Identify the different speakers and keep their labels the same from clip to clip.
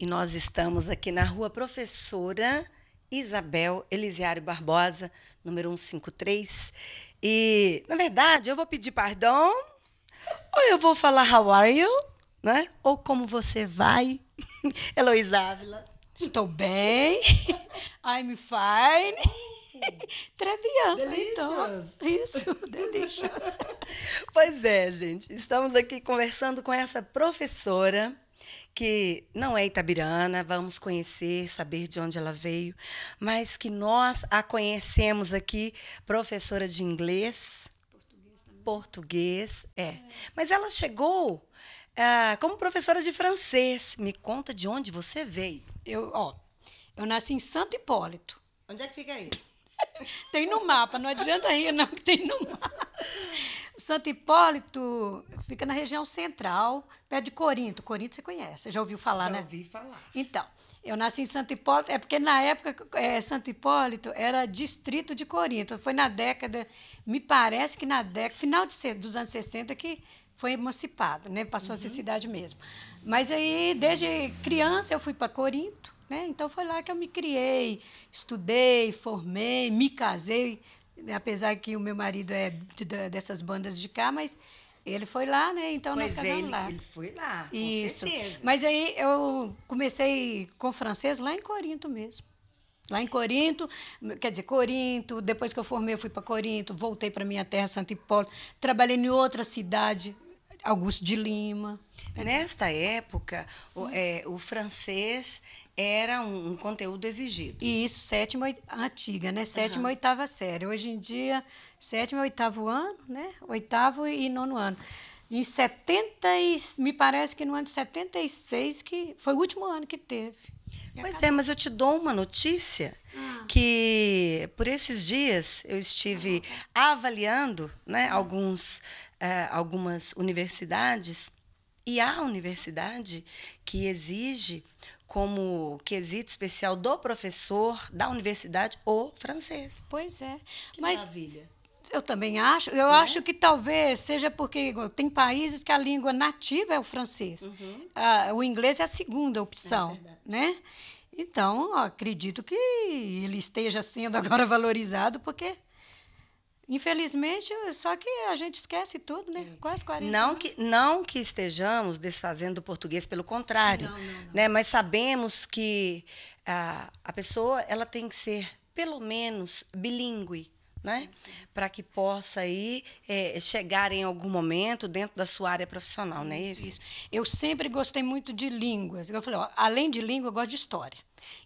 Speaker 1: E nós estamos aqui na rua Professora Isabel Elisiário Barbosa, número 153. E, na verdade, eu vou pedir perdão, ou eu vou falar how are you, né? Ou como você vai, Heloísa Ávila. Estou bem,
Speaker 2: I'm fine. Traviando. Então.
Speaker 1: Isso, delicious. pois é, gente. Estamos aqui conversando com essa professora que não é itabirana, vamos conhecer, saber de onde ela veio, mas que nós a conhecemos aqui, professora de inglês, português, português é. é. Mas ela chegou ah, como professora de francês. Me conta de onde você veio. Eu, ó, eu nasci em Santo Hipólito.
Speaker 2: Onde é que fica isso? tem no mapa, não adianta rir não que tem no mapa. Santo Hipólito fica na região central, perto de Corinto. Corinto você conhece, você já ouviu falar, já né? Já ouvi falar. Então, eu nasci em Santo Hipólito, é porque na época é, Santo Hipólito era distrito de Corinto. Foi na década, me parece que na década, final de, dos anos 60 que foi emancipada, né? Passou uhum. a ser uhum. cidade mesmo. Mas aí, desde criança, eu fui para Corinto, né? Então foi lá que eu me criei, estudei, formei, me casei. Né, apesar que o meu marido é de, de, dessas bandas de cá, mas ele foi lá, né? Então pois nós é, casamos ele, lá. Ele
Speaker 1: foi lá. Isso.
Speaker 2: Certeza. Mas aí eu comecei com francês lá em Corinto mesmo. Lá em Corinto, quer dizer, Corinto, depois que eu formei, eu fui para Corinto, voltei para minha terra, Santo
Speaker 1: Hipólito, trabalhei em outra cidade, Augusto de Lima. Nesta época, o, é, o francês era um, um conteúdo exigido. E isso,
Speaker 2: sétima, antiga, né? Sétima, uhum. oitava série. Hoje em dia, sétimo, oitavo ano, né? Oitavo e nono ano. Em 70, e, me parece que no ano de
Speaker 1: 76, que foi o último ano que teve. Pois é, mas eu te dou uma notícia ah. que por esses dias eu estive ah. avaliando né, ah. alguns, eh, algumas universidades e há universidade que exige como quesito especial do professor da universidade o francês. Pois é. Que Mas maravilha. Eu também acho. Eu é?
Speaker 2: acho que talvez seja porque tem países que a língua nativa é o francês. Uhum. o inglês é a segunda opção, é né? Então, acredito que ele esteja sendo agora valorizado porque Infelizmente, só que a gente esquece tudo, né? É. Quase 40 não anos.
Speaker 1: Que, não que estejamos desfazendo o português, pelo contrário, não, não, não. Né? mas sabemos que a, ah, a pessoa ela tem que ser, pelo menos, bilíngue. Né? Para que possa aí é, chegar em algum momento dentro da sua área profissional, não é isso? isso. Eu sempre gostei
Speaker 2: muito de línguas. Eu falei, ó, além de língua, eu gosto de história.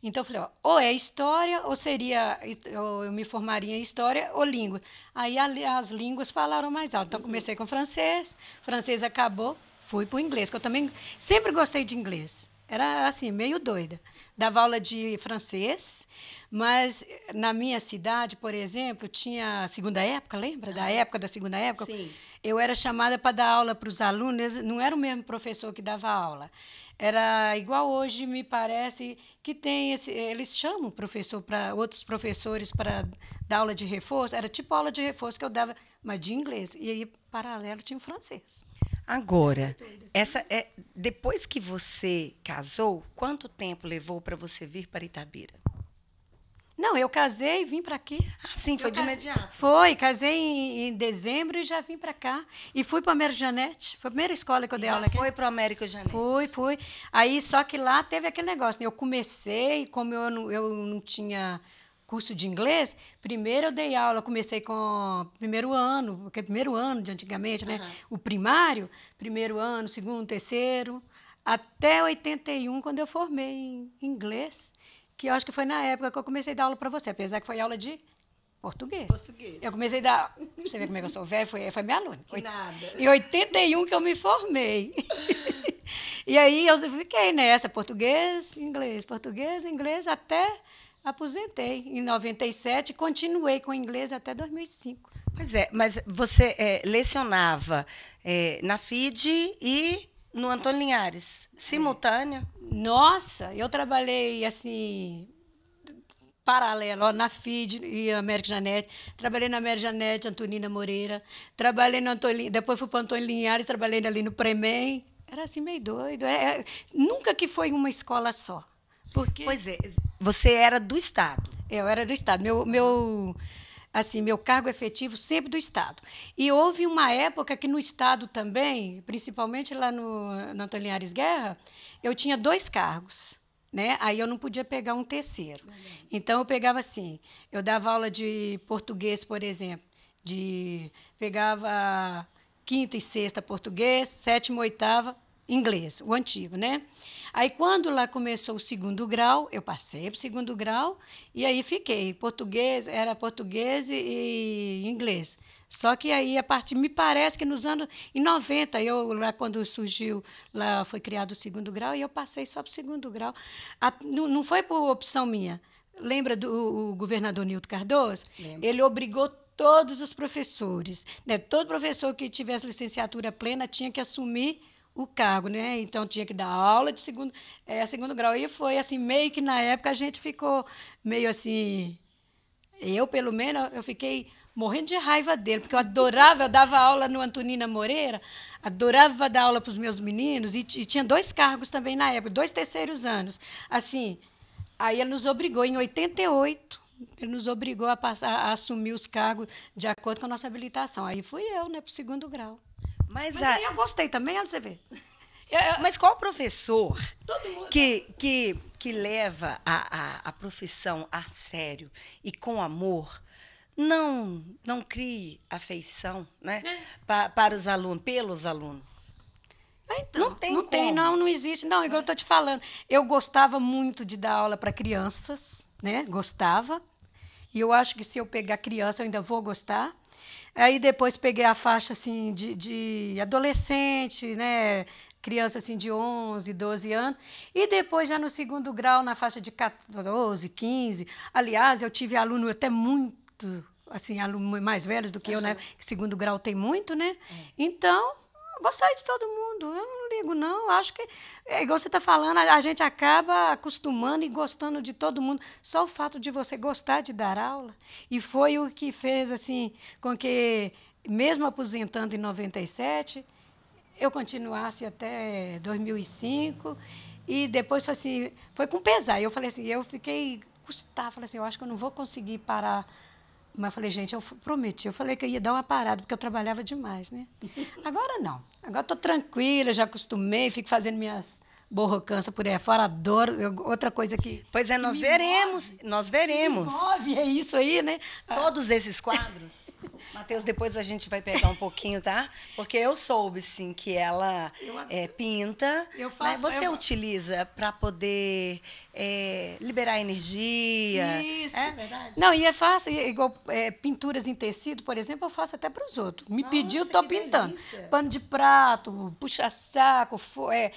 Speaker 2: Então eu falei, ó, ou é história, ou seria, ou eu me formaria em história ou língua. Aí a, as línguas falaram mais alto. Então uhum. comecei com francês, francês acabou, fui para o inglês, que eu também sempre gostei de inglês. Era assim, meio doida. Dava aula de francês, mas na minha cidade, por exemplo, tinha a segunda época, lembra? Da ah, época da segunda época? Sim. Eu era chamada para dar aula para os alunos, não era o mesmo professor que dava aula era igual hoje, me parece, que tem esse. Eles chamam professor para outros professores para dar aula de reforço. Era tipo aula de reforço que eu dava, mas de
Speaker 1: inglês. E aí, paralelo,
Speaker 2: tinha o francês.
Speaker 1: Agora, assim. essa é, depois que você casou, quanto tempo levou para você vir para Itabira?
Speaker 2: Não, eu casei e vim para aqui. Assim, foi eu de imediato. Foi, casei em, em, dezembro e já vim para cá. E fui para a Américo Janete. Foi a primeira escola que eu dei já aula aqui. Foi para o Américo Janete. Fui, fui. Aí, só que lá teve aquele negócio. Né? Eu comecei, como eu não, eu não tinha curso de inglês, primeiro eu dei aula, comecei com primeiro ano, porque é primeiro ano de antigamente, né? Uhum. O primário, primeiro ano, segundo, terceiro, até 81, quando eu formei em inglês que eu acho que foi na época que eu comecei a dar aula para você, apesar que foi aula de português. Português. Eu comecei a dar. Você vê como é que eu sou velha, foi, foi minha aluna. Que nada. Em 81 que eu me formei. e aí eu fiquei nessa, português, inglês, português, inglês, até aposentei. Em 97, continuei com inglês até 2005.
Speaker 1: Pois é, mas você é, lecionava é, na FID e no Antônio Linhares, simultâneo? Nossa, eu trabalhei assim
Speaker 2: paralelo, na FID e América Janete, trabalhei na América Janete, Antonina Moreira, trabalhei no Antônio, depois fui para Antônio Linhares, trabalhei ali no Premem,
Speaker 1: era assim meio doido, é,
Speaker 2: é, nunca que foi uma escola só, porque... Pois é, você
Speaker 1: era do Estado.
Speaker 2: Eu era do Estado, meu, meu assim, meu cargo efetivo sempre do Estado. E houve uma época que no Estado também, principalmente lá no, no Antônio Linhares Guerra, eu tinha dois cargos. Né? Aí eu não podia pegar um terceiro. Então eu pegava assim, eu dava aula de português, por exemplo, de pegava quinta e sexta português, sétima, oitava inglês, o antigo, né? Aí, quando lá começou o segundo grau, eu passei para o segundo grau e aí fiquei. Português, era português e inglês. Só que aí, a partir, me parece que nos anos em 90, eu, lá quando surgiu, lá foi criado o segundo grau e eu passei só para o segundo grau. A, não, não foi por opção minha. Lembra do o governador Nilton Cardoso? Ele obrigou todos os professores. Né? Todo professor que tivesse licenciatura plena tinha que assumir o cargo, né? Então tinha que dar aula de segundo, é, segundo grau. E foi assim, meio que na época a gente ficou meio assim. Eu, pelo menos, eu fiquei morrendo de raiva dele, porque eu adorava, eu dava aula no Antonina Moreira, adorava dar aula para os meus meninos, e, e, tinha dois cargos também na época, dois terceiros anos. Assim, aí ele nos obrigou, em 88, ele nos obrigou a, passar, a assumir os cargos de acordo com a nossa habilitação. Aí fui eu, né, para o segundo grau. Mas, Mas a... eu gostei também, olha você ver.
Speaker 1: Mas qual professor que, que, que leva a, a, a profissão a sério e com amor não não crie afeição né, é. pa, para os alunos, pelos alunos?
Speaker 2: É, então, não tem, não, tem não, não existe. Não, igual eu estou te falando. Eu gostava muito de dar aula para crianças, né? Gostava. E eu acho que se eu pegar criança, eu ainda vou gostar. Aí depois peguei a faixa assim de, de adolescente, né? criança assim de 11, 12 anos, e depois já no segundo grau, na faixa de 14, 15. Aliás, eu tive aluno até muito, assim, alunos mais velhos do que uhum. eu, né? Segundo grau tem muito, né? É. Então, gostar de todo mundo. Eu não ligo, não. Acho que, é igual você está falando, a, a, gente acaba acostumando e gostando de todo mundo. Só o fato de você gostar de dar aula. E foi o que fez, assim, com que, mesmo aposentando em 97, eu continuasse até 2005. E depois foi assim, foi com pesar. Eu falei assim, eu fiquei custar, falei assim, eu acho que eu não vou conseguir parar mas eu falei, gente, eu prometi. Eu falei que eu ia dar uma parada, porque eu trabalhava
Speaker 1: demais, né?
Speaker 2: Agora não. Agora estou tranquila, já acostumei, fico fazendo minhas borrocança por aí fora, adoro. Eu, outra coisa que.
Speaker 1: Pois é, nós veremos, move, nós veremos. Move, é isso aí, né? Todos esses quadros. Matheus, depois a gente vai pegar um pouquinho, tá? Porque eu soube, sim, que ela é, pinta. Eu né? faço. Mas Você eu... utiliza para poder é, liberar energia. Isso. É verdade. Não, e é
Speaker 2: fácil. É igual é, pinturas em tecido, por exemplo, eu faço até para os outros. Me Nossa, pediu, tô pintando. Delícia. Pano de prato, puxa-saco, é,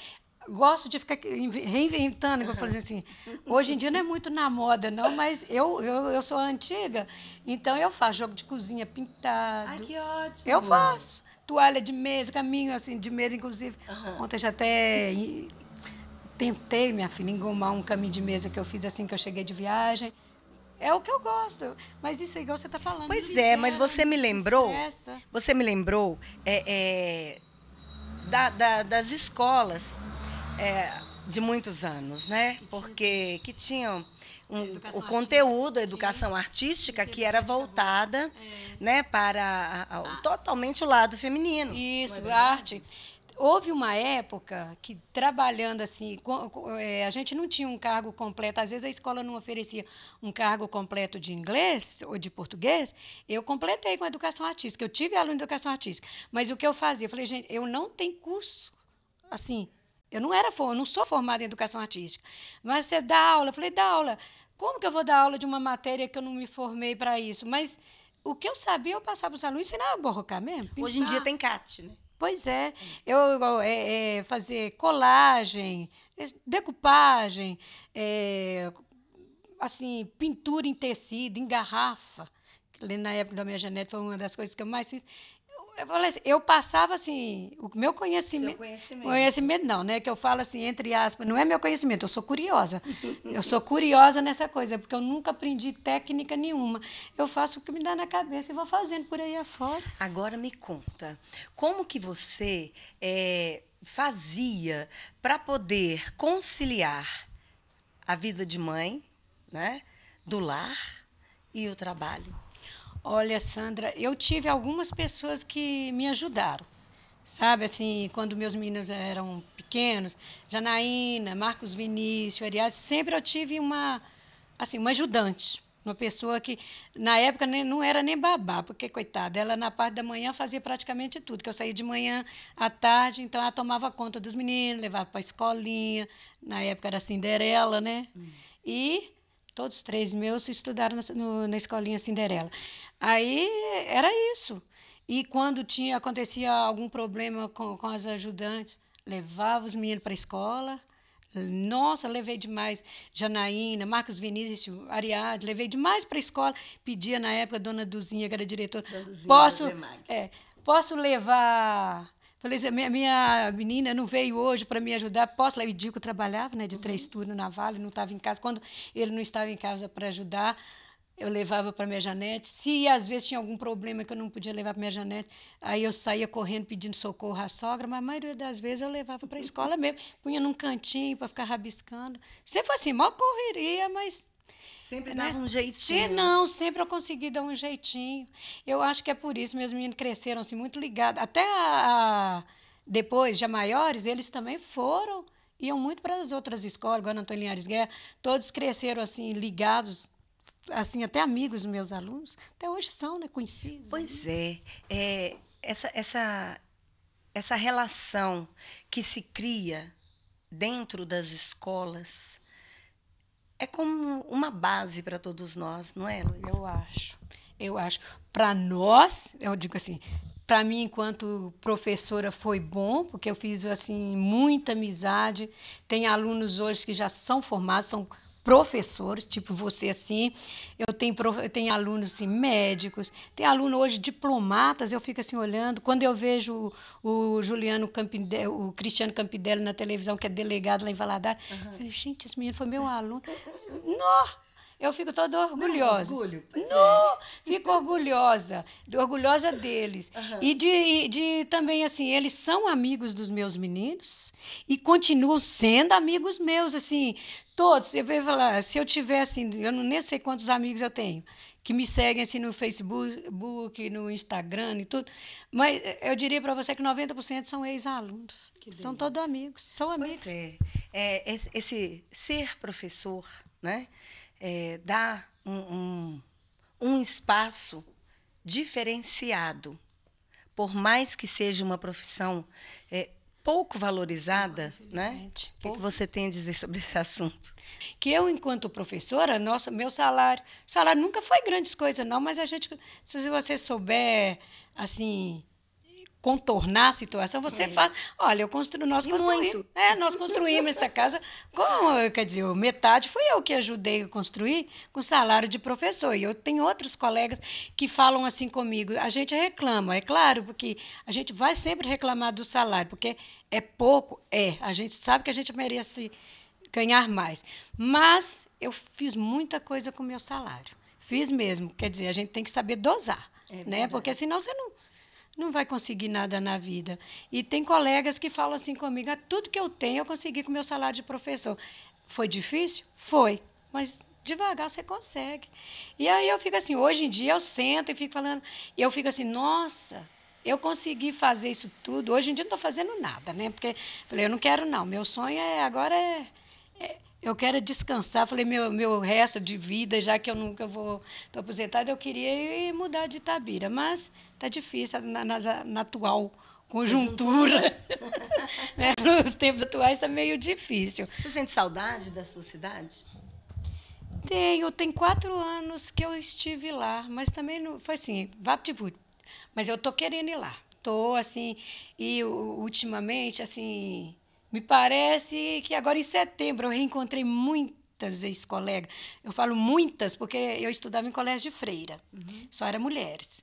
Speaker 2: gosto de ficar reinventando, igual eu assim. Hoje em dia não é muito na moda, não, mas eu, eu, eu sou antiga, então eu faço jogo de cozinha pintado. Ai, que ótimo! Eu faço. Toalha de mesa, caminho assim, de mesa, inclusive. Uhum. Ontem já até tentei, minha filha, engomar um caminho de mesa que eu fiz assim que eu cheguei de viagem. É o que eu gosto. Mas isso é igual você está falando. Pois é, mas você me lembrou.
Speaker 1: Você me lembrou é, é, da, da, das escolas é, de muitos anos, né? Tipo? Porque que tinham um, o conteúdo, a educação artística que era voltada, é. né, para a, a, ah. totalmente o lado feminino. Isso, a arte. Houve uma época que trabalhando
Speaker 2: assim, é, a gente não tinha um cargo completo. Às vezes a escola não oferecia um cargo completo de inglês ou de português. Eu completei com a educação artística. Eu tive aluno de educação artística, mas o que eu fazia, eu falei, gente, eu não tenho curso assim eu não era, eu não sou formada em educação artística. Mas você dá aula, eu falei, dá aula. Como que eu vou dar aula de uma matéria que eu não me formei para isso? Mas o que eu sabia, eu passava para os alunos, ensinava a borrocar mesmo. Pintar.
Speaker 1: Hoje em dia tem CAT, né?
Speaker 2: Pois é. Eu, eu é, é, fazer colagem, é, decupagem, é, assim, pintura em tecido, em garrafa. Na época da minha Janete foi uma das coisas que eu mais fiz eu, falei assim, eu passava assim, o meu conhecimento, Seu conhecimento. Conhecimento não, né? Que eu falo assim, entre aspas, não é meu conhecimento, eu sou curiosa. eu sou curiosa nessa coisa, porque eu nunca aprendi
Speaker 1: técnica nenhuma. Eu faço o que me dá na cabeça e vou fazendo por aí afora. Agora me conta, como que você é, fazia para poder conciliar a vida de mãe, né? Do lar e o trabalho? Olha, Sandra, eu tive algumas pessoas que
Speaker 2: me ajudaram. Sabe, assim, quando meus meninos eram pequenos, Janaína, Marcos Vinícius, Ariadne, sempre eu tive uma, assim, uma ajudante. Uma pessoa que, na época, não era nem babá, porque, coitada, ela na parte da manhã fazia praticamente tudo, que eu saía de manhã à tarde, então ela tomava conta dos meninos, levava para a escolinha, na época era Cinderela, né? Hum. E Todos três meus estudaram na, no, na escolinha Cinderela. Aí era isso. E quando tinha acontecia algum problema com, com as ajudantes, levava os meninos para a escola. Nossa, levei demais Janaína, Marcos Vinícius, Ariadne, levei demais para a escola. Pedia na época a dona Duzinha, que era diretora, Duzinha, posso, é, posso levar Falei, minha, minha menina não veio hoje para me ajudar, posso? Aí o Dico trabalhava né, de uhum. três turnos na Vale, não estava em casa. Quando ele não estava em casa para ajudar, eu levava para minha Janete. Se às vezes tinha algum problema que eu não podia levar para minha Janete, aí eu saía correndo pedindo socorro à sogra, mas a maioria das vezes eu levava para a escola mesmo. Punha num cantinho para ficar rabiscando. se fosse assim, correria, mas Sempre né? dava um jeitinho. Se não, sempre eu consegui dar um jeitinho. Eu acho que é por isso, meus meninos cresceram assim, muito ligados. Até a, a, depois, já maiores, eles também foram, iam muito para as outras escolas, agora Antônio Linhares Guerra, todos cresceram assim, ligados,
Speaker 1: assim, até amigos meus alunos, até hoje são, né, conhecidos. Né? Pois né? é, é essa, essa, essa relação que se cria dentro das escolas, é como uma base para todos
Speaker 2: nós, não é, Luiz? Eu acho. Eu acho. Para nós, eu digo assim, para mim enquanto professora foi bom, porque eu fiz assim muita amizade. Tem alunos hoje que já são formados, são professores, tipo você assim. Eu tenho, eu tenho alunos assim, médicos, tem aluno hoje diplomatas, eu fico assim olhando. Quando eu vejo o, Juliano Campidello, o Cristiano Campidello na televisão, que é delegado lá em Valadares, uhum. falei, gente, esse menino foi meu aluno. Nossa! Eu fico toda orgulhosa. Não, orgulho, é. fico orgulhosa, orgulhosa deles. Uhum. E de, de também, assim, eles são amigos dos meus meninos e continuam sendo amigos meus, assim, todos. Eu vejo falar, se eu tiver, assim, eu não, nem sei quantos amigos eu tenho que me seguem, assim, no Facebook, no Instagram e tudo. Mas eu diria para você que 90% são ex-alunos. São todos
Speaker 1: amigos, são amigos. Pois é. é esse, esse ser professor, né? é, dar um, um, um espaço diferenciado, por mais que seja uma profissão é, pouco valorizada, né? Pouco. O que, você tem a dizer sobre esse assunto? Que eu, enquanto professora, nossa, meu salário,
Speaker 2: salário nunca foi grandes coisas, não, mas a gente, se você souber, assim, contornar a situação, você é. fala, olha, eu construo, nós construímos, muito. Né, nós construímos essa casa com, quer dizer, metade fui eu que ajudei a construir com salário de professor. E eu tenho outros colegas que falam assim comigo, a gente reclama, é claro, porque a gente vai sempre reclamar do salário, porque é pouco, é, a gente sabe que a gente merece ganhar mais. Mas eu fiz muita coisa com meu salário. Fiz mesmo, quer dizer, a gente tem que saber dosar, é né? Porque senão você não não vai conseguir nada na vida. E tem colegas que falam assim comigo: ah, tudo que eu tenho eu consegui com meu salário de professor. Foi difícil? Foi, mas devagar você consegue. E aí eu fico assim: hoje em dia eu sento e fico falando, e eu fico assim, nossa. Eu consegui fazer isso tudo. Hoje em dia não estou fazendo nada, né? Porque falei, eu não quero não. Meu sonho é agora é, é eu quero é descansar. Falei, meu, meu resto de vida, já que eu nunca vou estou aposentada, eu queria ir mudar de Itabira. Mas Está difícil na, na, na atual conjuntura. né? Nos tempos atuais está meio difícil. Você sente saudade da sua cidade? Tenho, tem quatro anos que eu estive lá, mas também não, foi assim, vapt Mas eu tô querendo ir lá. Tô assim, e ultimamente, assim, me parece que agora em setembro eu reencontrei muitas ex-colegas. Eu falo muitas porque eu estudava em colégio de freira, uhum. só eram mulheres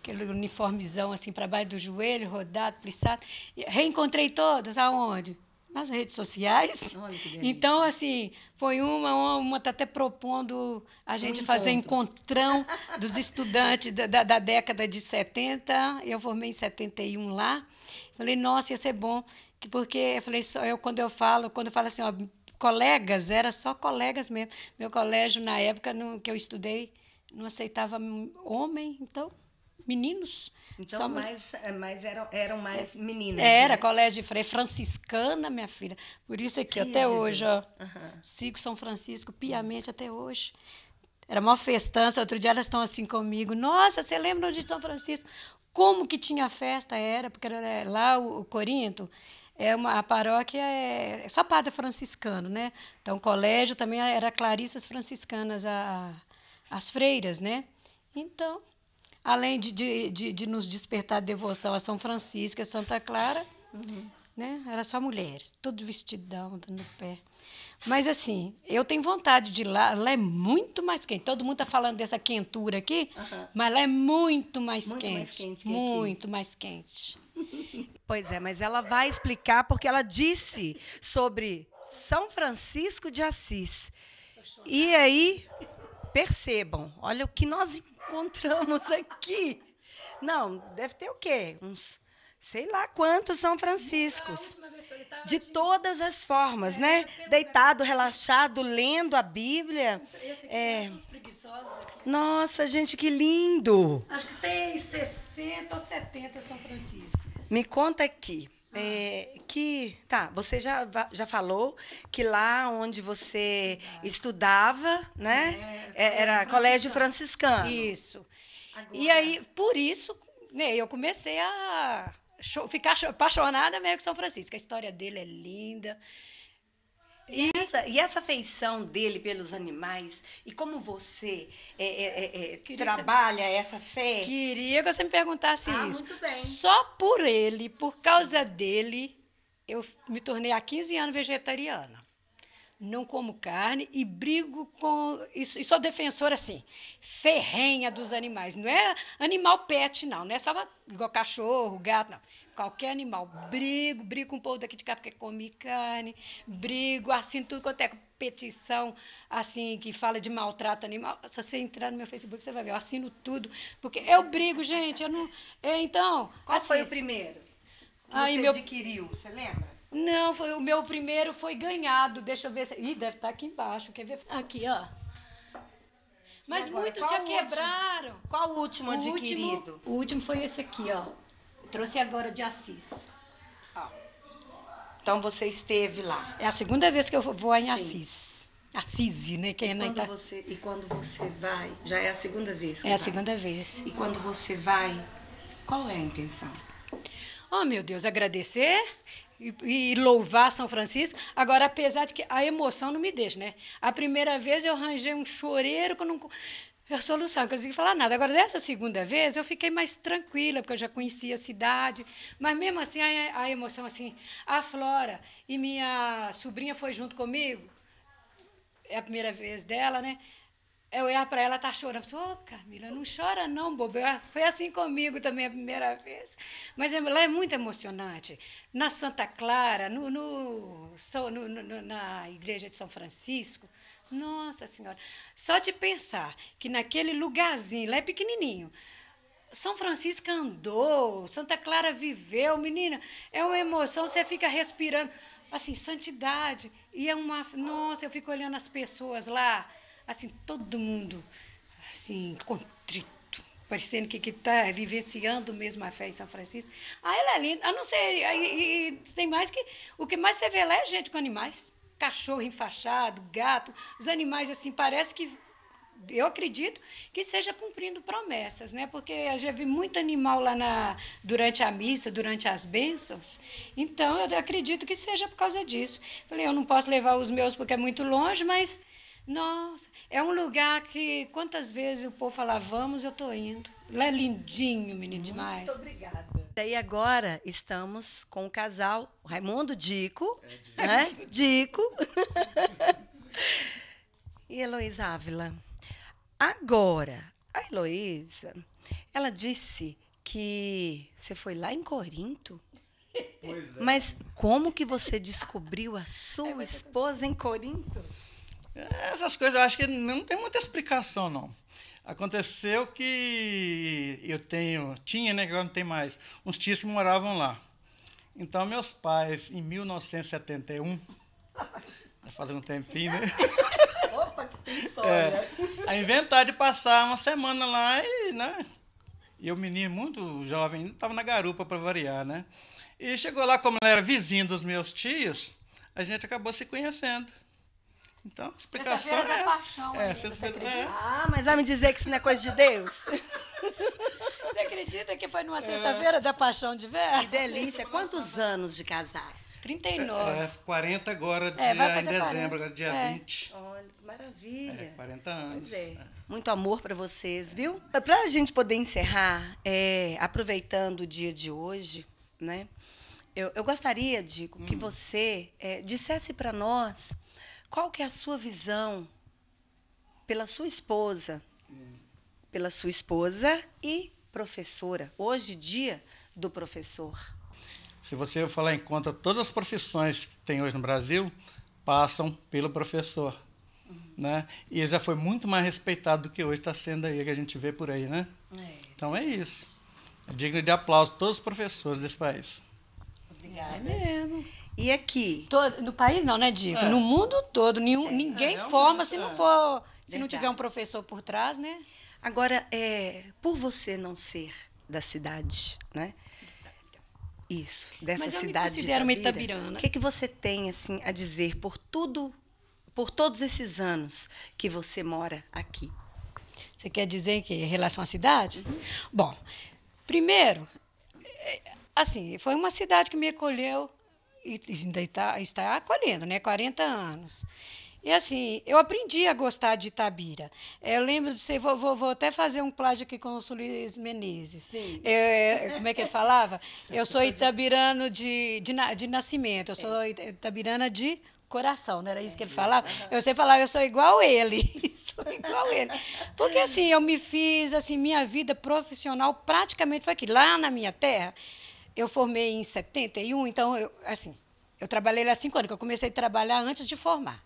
Speaker 2: aquele uniformezão assim para baixo do joelho, rodado, plissado. Reencontrei todos, aonde? Nas redes sociais. então, assim, foi uma, uma está até propondo a gente um fazer encontrão dos estudantes da, da, da década de 70. Eu formei em 71 lá. Falei, nossa, ia ser bom. Porque eu falei, só eu quando eu falo, quando eu falo assim, ó, colegas, era só colegas mesmo. Meu colégio, na época no, que eu estudei, não aceitava homem, então meninos. Então, mais,
Speaker 1: eh, mas eram, eram mais é, meninas. Era, né?
Speaker 2: colégio de freio. franciscana, minha filha. Por isso é que até hoje, ó, uhum. sigo São Francisco piamente até hoje. Era uma festança. Outro dia elas estão assim comigo. Nossa, você lembra onde é de São Francisco? Como que tinha festa? Era, porque era é, lá o, o Corinto é uma, a paróquia é, é só padre franciscano, né? Então, o colégio também era clarissas franciscanas, a, as freiras, né? Então, além de, de, de, de nos despertar devoção a São Francisco, a Santa Clara, uhum. né? Era só mulheres, tudo vestidão, dando pé. Mas assim, eu tenho vontade de ir lá. Lá é muito mais quente. Todo mundo está
Speaker 1: falando dessa quentura aqui, uhum. mas lá é muito mais muito quente. Mais quente que muito aqui. mais quente. Pois é, mas ela vai explicar porque ela disse sobre São Francisco de Assis. E aí, percebam, olha o que nós encontramos aqui. Não, deve ter o quê? Uns sei lá quantos São Franciscos. De todas as formas, é, né? Deitado, relaxado, lendo a Bíblia. Esse aqui é. Nossa, gente, que lindo! Acho que tem 60 ou 70 São Francisco. Me conta aqui. Ah. É, que, tá, você já, já falou que lá onde você estudava, né? É, é era franciscano. colégio franciscano. Isso. Agora. E aí, por isso,
Speaker 2: né, eu comecei
Speaker 1: a ficar apaixonada meio que São Francisco. A história dele é linda. E essa, e essa afeição dele pelos animais, e como você é, é, é, é trabalha você... essa fé? Queria que você me perguntasse ah, isso. Muito bem. Só
Speaker 2: por ele, por causa dele, eu me tornei há 15 anos vegetariana. Não como carne e brigo com. E sou defensora, assim, ferrenha dos animais. Não é animal pet, não. Não é só igual cachorro, gato, não qualquer animal. Brigo, brigo com o povo daqui de cá porque come carne, brigo, assim, tudo quanto é petição, assim, que fala de maltrato animal. Se você entrar no meu Facebook, você vai ver, eu assino tudo, porque eu brigo, gente, eu não... É, então... Qual assim, foi o
Speaker 1: primeiro que aí meu... adquiriu, você lembra?
Speaker 2: Não, foi, o meu primeiro foi ganhado, deixa eu ver se... Ih, deve estar tá aqui embaixo, quer ver? Aqui, ó. Mas agora, muitos já quebraram.
Speaker 1: Último? Qual o último o adquirido? Último,
Speaker 2: o último foi esse aqui, ó. Trouxe agora de Assis. Ó. Ah.
Speaker 1: Então você esteve lá. É a segunda vez que eu vou em Sim. Assis. Assise, né? Quem e, é quando tá... você, e quando você vai, já é a segunda vez. É vai. a segunda vez. E quando você vai, qual é a intenção?
Speaker 2: Oh, meu Deus, agradecer e, e, louvar São Francisco. Agora, apesar de que a emoção não me deixa, né? A primeira vez eu arranjei um choreiro que eu não eu sou que não consegui falar nada. Agora, dessa segunda vez, eu fiquei mais tranquila, porque eu já conhecia a cidade, mas mesmo assim a, a emoção assim aflora. E minha sobrinha foi junto comigo, é a primeira vez dela, né? Eu olhar para ela, tá chorando. Eu falei, ô oh, Camila, não chora não, boba. Foi assim comigo também a primeira vez. Mas é, lá é muito emocionante. Na Santa Clara, no, no, no, no na igreja de São Francisco, nossa Senhora. Só de pensar que naquele lugarzinho, lá é pequenininho, são Francisco andou, Santa Clara viveu, menina, é uma emoção, você fica respirando, assim, santidade. E é uma. Nossa, eu fico olhando as pessoas lá, assim, todo mundo, assim, contrito, parecendo que está vivenciando mesmo a fé em São Francisco. Ah, ela é linda. A não ser. E, e, tem mais que. O que mais você vê lá é gente com animais cachorro enfaixado, gato, os animais assim, parece que eu acredito que seja cumprindo promessas, né? Porque eu já vi muito animal lá na, durante a missa, durante as bênçãos. Então, eu acredito que seja por causa disso. Falei, eu não posso levar os meus porque é muito longe, mas, nossa, é um lugar que quantas
Speaker 1: vezes o povo fala, vamos, eu estou indo. Lá é lindinho, menino, demais. Muito obrigada daí agora estamos com o casal Raimundo Dico, é, Dico. né? Dico e Heloísa Ávila. Agora, a Heloísa, ela disse que você foi lá em Corinto. Pois é. Mas como que você descobriu a sua é, é esposa em Corinto?
Speaker 2: Essas coisas eu acho que não tem muita explicação, não. Aconteceu que eu tenho, tinha, né, que agora não tem mais, uns tios que moravam lá. Então, meus pais, em 1971, já faz um tempinho, né? Opa, que história! É, a inventar de passar uma semana lá e, né? E o menino, muito jovem, estava na garupa para variar, né? E chegou lá, como ele era vizinho dos meus tios, a gente acabou se
Speaker 1: conhecendo. Então, explicação é. Da paixão, é, acredita? é. Ah, mas vai me dizer que isso não é coisa de Deus?
Speaker 2: você acredita que foi numa é. sexta-feira é.
Speaker 1: da paixão de ver? Que delícia! Quantos anos de casar? 39. É,
Speaker 2: 40 é, agora, é, de, em dezembro, 40. dia é. 20.
Speaker 1: Olha, que maravilha. É, 40 anos. Muito amor para vocês, viu? Para a gente poder encerrar, aproveitando o dia de hoje, né? Eu, eu gostaria, Dico, hum. que você dissesse para nós qual que é a sua visão pela sua esposa, pela sua esposa e professora, hoje dia do professor? Se você falar em conta, todas as profissões que tem hoje no Brasil
Speaker 2: passam pelo professor. Né? E ele já foi muito mais respeitado do que hoje está sendo aí, que a gente vê por aí. Né? É. Então é isso. É digno de aplauso todos os professores
Speaker 1: desse país.
Speaker 2: Obrigada. É mesmo. E aqui? Todo, no país não, né, Dica? É. No mundo todo, nenhum, é. ninguém é, forma se não é. for, se Verdade. não tiver um professor por trás, né?
Speaker 1: Agora, é, por você não ser da cidade, né? Isso, dessa Mas eu cidade. Me considero de Itabira, uma itabirana. O que, é que você tem assim a dizer por tudo, por todos esses anos que você mora aqui? Você quer dizer que em relação à cidade? Uhum. Bom, primeiro,
Speaker 2: assim, foi uma cidade que me acolheu e ainda está, está acolhendo, né? 40 anos. E assim, eu aprendi a gostar de Itabira. É, eu lembro de ser, vou, vou, vou até fazer um plágio aqui com o Sulis Menezes. Sim. Eu, é, é, como é que ele falava? Eu sou itabirano de, de, de nascimento, eu sou itabirana de coração, não era isso que ele falava? Eu sei falar, eu sou igual ele, sou igual ele. Porque assim, eu me fiz, assim, minha vida profissional praticamente foi aqui. Lá na minha terra, eu formei em 71, então, eu, assim, eu trabalhei lá cinco anos, que eu comecei a trabalhar antes de formar.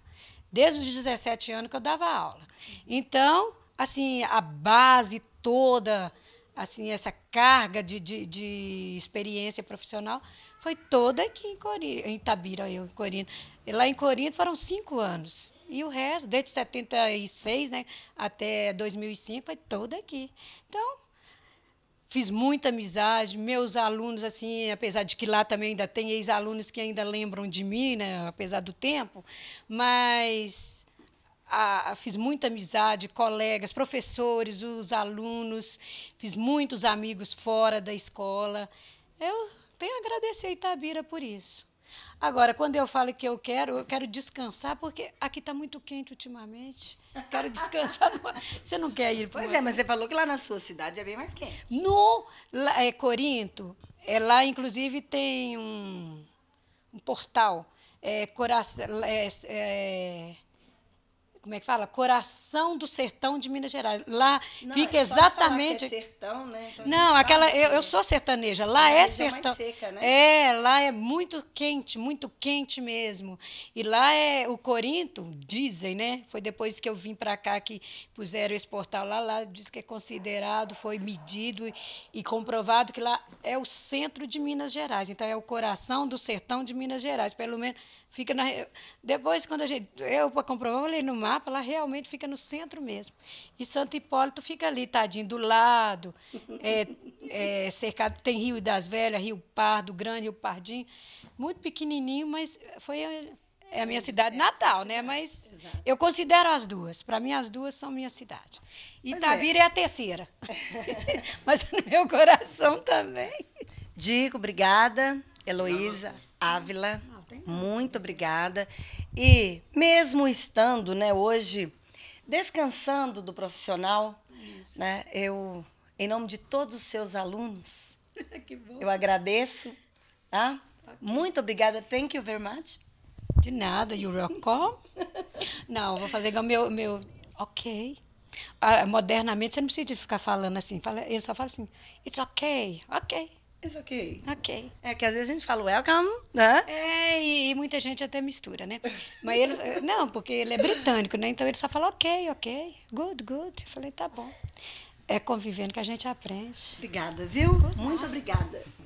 Speaker 2: Desde os 17 anos que eu dava aula. Então, assim, a base toda, assim, essa carga de, de, de experiência profissional foi toda aqui em, Cori em Tabira, eu, em Corinto. E lá em Corinto foram cinco anos. E o resto, desde 76 né, até 2005, foi toda aqui. Então, fiz muita amizade, meus alunos, assim, apesar de que lá também ainda tem ex-alunos que ainda lembram de mim, né, apesar do tempo, mas a, a, fiz muita amizade, colegas, professores, os alunos, fiz muitos amigos fora da escola. Eu tenho a agradecer a Itabira por isso. Agora, quando eu falo que eu quero, eu quero descansar, porque aqui está muito quente ultimamente. Quero descansar. Você não quer ir?
Speaker 1: Pois é, mas você falou que lá na sua cidade é bem mais quente.
Speaker 2: No lá, é, Corinto, é, lá inclusive tem um, um portal. É, coração, é, é, como é que fala? Coração do sertão de Minas Gerais. Lá não, fica é exatamente. É
Speaker 1: sertão, né? Então não, aquela. Eu,
Speaker 2: eu, sou sertaneja. Lá é, é sertão. É, seca, né? é, lá é muito quente, muito quente mesmo. E lá é o Corinto, dizem, né? Foi depois que eu vim para cá que puseram esse portal lá, lá diz que é considerado, foi medido e, e comprovado que lá é o centro de Minas Gerais. Então é o coração do sertão de Minas Gerais, pelo menos Fica na, depois, quando a gente. Eu, para comprovar, eu olhei no mapa, ela realmente fica no centro mesmo. E Santo Hipólito fica ali, tadinho, do lado, é, é, cercado. Tem Rio das Velhas, Rio Pardo, Grande, Rio Pardinho. Muito pequenininho, mas foi. A, é, é a minha cidade é, natal, cidade. né? Mas Exato. eu considero as duas. Para mim, as duas são minha cidade. É. Itabira
Speaker 1: é. é a terceira. mas
Speaker 2: no meu coração também.
Speaker 1: Dico, obrigada. Heloísa, Ávila. Muito obrigada. E mesmo estando, né, hoje descansando do profissional, Isso. né, eu em nome de todos os seus alunos, eu agradeço, tá? Okay. Muito obrigada. Thank you very much. De nada, you
Speaker 2: welcome. Não, vou fazer igual meu meu OK. Ah, modernamente você não precisa ficar falando assim, fala, eu só falo assim, it's okay, ok.
Speaker 1: It's Ok.
Speaker 2: É que às vezes a gente fala welcome, né? É, e, e muita gente até mistura, né? Mas ele. não, porque ele é britânico, né? Então ele só fala ok, ok, good, good. Eu falei, tá bom. É convivendo que a gente aprende. Obrigada, viu? Muito obrigada.